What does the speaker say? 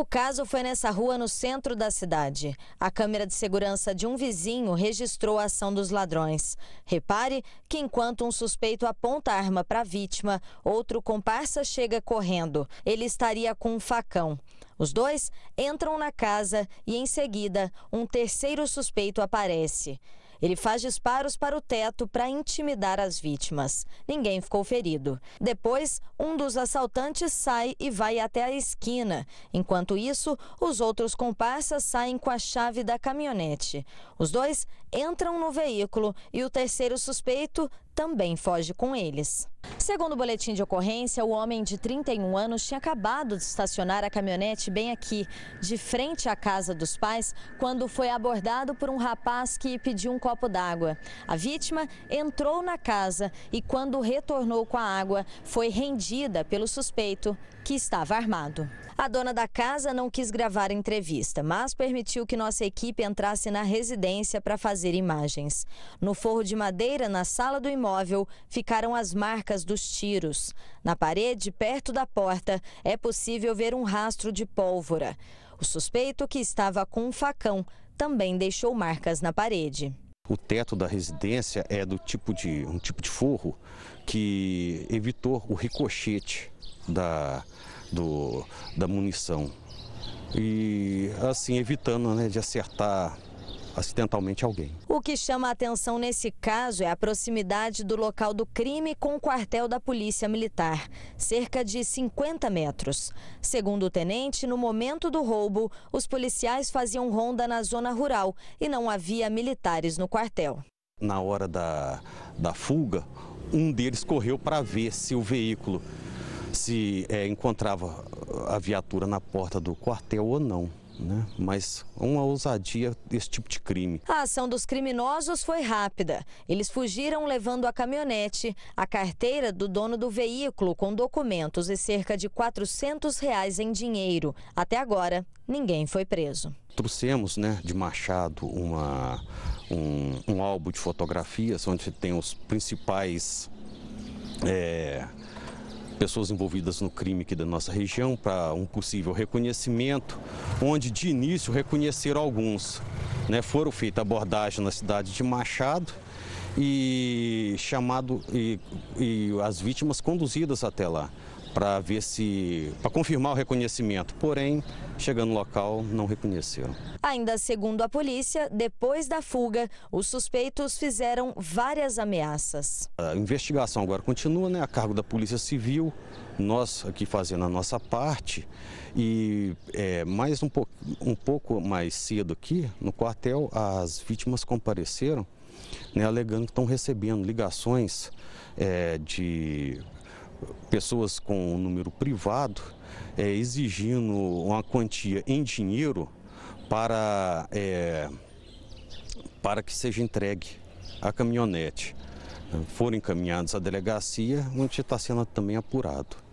O caso foi nessa rua no centro da cidade. A câmera de segurança de um vizinho registrou a ação dos ladrões. Repare que enquanto um suspeito aponta a arma para a vítima, outro comparsa chega correndo. Ele estaria com um facão. Os dois entram na casa e, em seguida, um terceiro suspeito aparece. Ele faz disparos para o teto para intimidar as vítimas. Ninguém ficou ferido. Depois, um dos assaltantes sai e vai até a esquina. Enquanto isso, os outros comparsas saem com a chave da caminhonete. Os dois entram no veículo e o terceiro suspeito também foge com eles. Segundo o boletim de ocorrência, o homem de 31 anos tinha acabado de estacionar a caminhonete bem aqui, de frente à casa dos pais, quando foi abordado por um rapaz que pediu um copo d'água. A vítima entrou na casa e, quando retornou com a água, foi rendida pelo suspeito que estava armado. A dona da casa não quis gravar a entrevista, mas permitiu que nossa equipe entrasse na residência para fazer imagens. No forro de madeira, na sala do imóvel, ficaram as marcas dos tiros. Na parede, perto da porta, é possível ver um rastro de pólvora. O suspeito, que estava com um facão, também deixou marcas na parede. O teto da residência é do tipo de um tipo de forro que evitou o ricochete da, do, da munição. E assim evitando né, de acertar acidentalmente alguém. O que chama a atenção nesse caso é a proximidade do local do crime com o quartel da Polícia Militar, cerca de 50 metros. Segundo o tenente, no momento do roubo, os policiais faziam ronda na zona rural e não havia militares no quartel. Na hora da, da fuga, um deles correu para ver se o veículo se é, encontrava a viatura na porta do quartel ou não né? mas uma ousadia desse tipo de crime. A ação dos criminosos foi rápida. Eles fugiram levando a caminhonete, a carteira do dono do veículo com documentos e cerca de 400 reais em dinheiro. Até agora, ninguém foi preso. Trouxemos né, de Machado uma, um, um álbum de fotografias onde tem os principais... É, pessoas envolvidas no crime aqui da nossa região para um possível reconhecimento, onde de início reconheceram alguns. Né? Foram feitas abordagens na cidade de Machado e chamado e, e as vítimas conduzidas até lá para ver se para confirmar o reconhecimento. Porém, chegando no local, não reconheceram. Ainda segundo a polícia, depois da fuga, os suspeitos fizeram várias ameaças. A investigação agora continua, né, a cargo da Polícia Civil, nós aqui fazendo a nossa parte e é, mais um pouco, um pouco mais cedo aqui no quartel, as vítimas compareceram né, alegando que estão recebendo ligações é, de pessoas com um número privado é, exigindo uma quantia em dinheiro para, é, para que seja entregue a caminhonete. Foram encaminhados à delegacia, onde está sendo também apurado.